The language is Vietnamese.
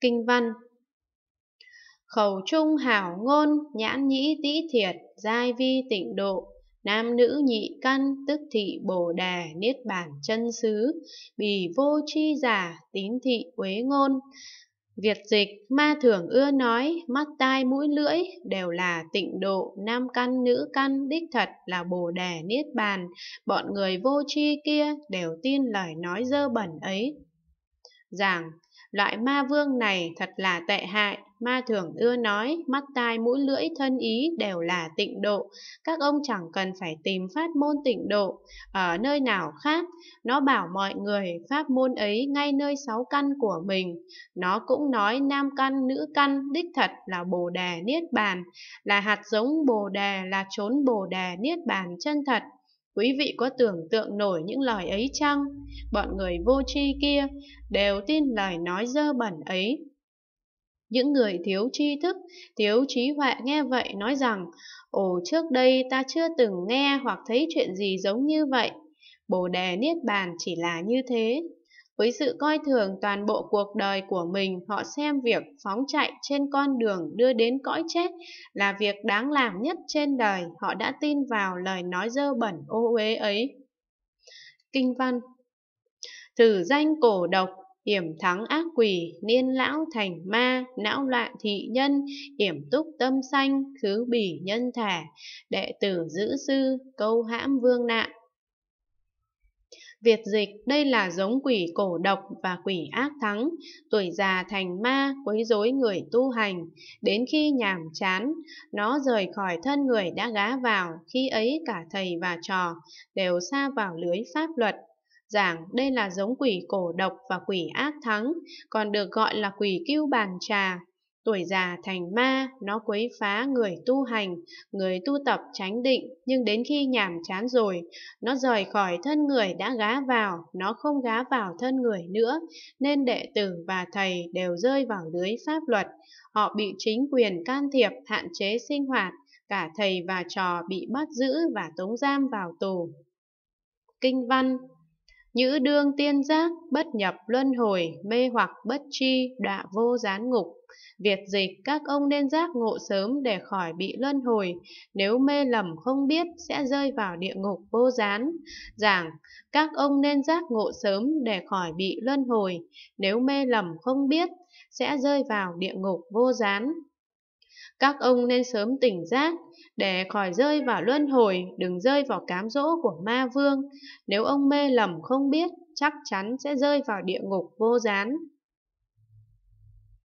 Kinh văn Khẩu trung hảo ngôn, nhãn nhĩ tĩ thiệt, giai vi tịnh độ, nam nữ nhị căn tức thị bồ đà niết bản chân xứ bì vô chi giả tín thị uế ngôn việt dịch ma thường ưa nói mắt tai mũi lưỡi đều là tịnh độ nam căn nữ căn đích thật là bồ đà niết bàn bọn người vô tri kia đều tin lời nói dơ bẩn ấy rằng loại ma vương này thật là tệ hại, ma thường ưa nói, mắt tai mũi lưỡi thân ý đều là tịnh độ, các ông chẳng cần phải tìm phát môn tịnh độ, ở nơi nào khác, nó bảo mọi người pháp môn ấy ngay nơi sáu căn của mình, nó cũng nói nam căn nữ căn đích thật là bồ đề niết bàn, là hạt giống bồ đề là trốn bồ đề niết bàn chân thật Quý vị có tưởng tượng nổi những lời ấy chăng? Bọn người vô tri kia đều tin lời nói dơ bẩn ấy. Những người thiếu tri thức, thiếu trí huệ nghe vậy nói rằng, Ồ trước đây ta chưa từng nghe hoặc thấy chuyện gì giống như vậy. Bồ đề Niết Bàn chỉ là như thế. Với sự coi thường toàn bộ cuộc đời của mình, họ xem việc phóng chạy trên con đường đưa đến cõi chết là việc đáng làm nhất trên đời. Họ đã tin vào lời nói dơ bẩn ô uế ấy. Kinh văn Thử danh cổ độc, hiểm thắng ác quỷ, niên lão thành ma, não loạn thị nhân, hiểm túc tâm sanh, khứ bỉ nhân thể đệ tử giữ sư, câu hãm vương nạn, Việt dịch đây là giống quỷ cổ độc và quỷ ác thắng, tuổi già thành ma quấy rối người tu hành, đến khi nhàm chán, nó rời khỏi thân người đã gá vào, khi ấy cả thầy và trò đều xa vào lưới pháp luật. Giảng đây là giống quỷ cổ độc và quỷ ác thắng, còn được gọi là quỷ kiêu bàn trà, Tuổi già thành ma, nó quấy phá người tu hành, người tu tập tránh định, nhưng đến khi nhàm chán rồi, nó rời khỏi thân người đã gá vào, nó không gá vào thân người nữa, nên đệ tử và thầy đều rơi vào lưới pháp luật. Họ bị chính quyền can thiệp, hạn chế sinh hoạt, cả thầy và trò bị bắt giữ và tống giam vào tù. Kinh văn Nhữ đương tiên giác, bất nhập luân hồi, mê hoặc bất chi, đọa vô gián ngục. Việt dịch các ông nên giác ngộ sớm để khỏi bị luân hồi, nếu mê lầm không biết sẽ rơi vào địa ngục vô gián. Giảng, các ông nên giác ngộ sớm để khỏi bị luân hồi, nếu mê lầm không biết sẽ rơi vào địa ngục vô gián. Các ông nên sớm tỉnh giác để khỏi rơi vào luân hồi, đừng rơi vào cám dỗ của ma vương. Nếu ông mê lầm không biết, chắc chắn sẽ rơi vào địa ngục vô gián.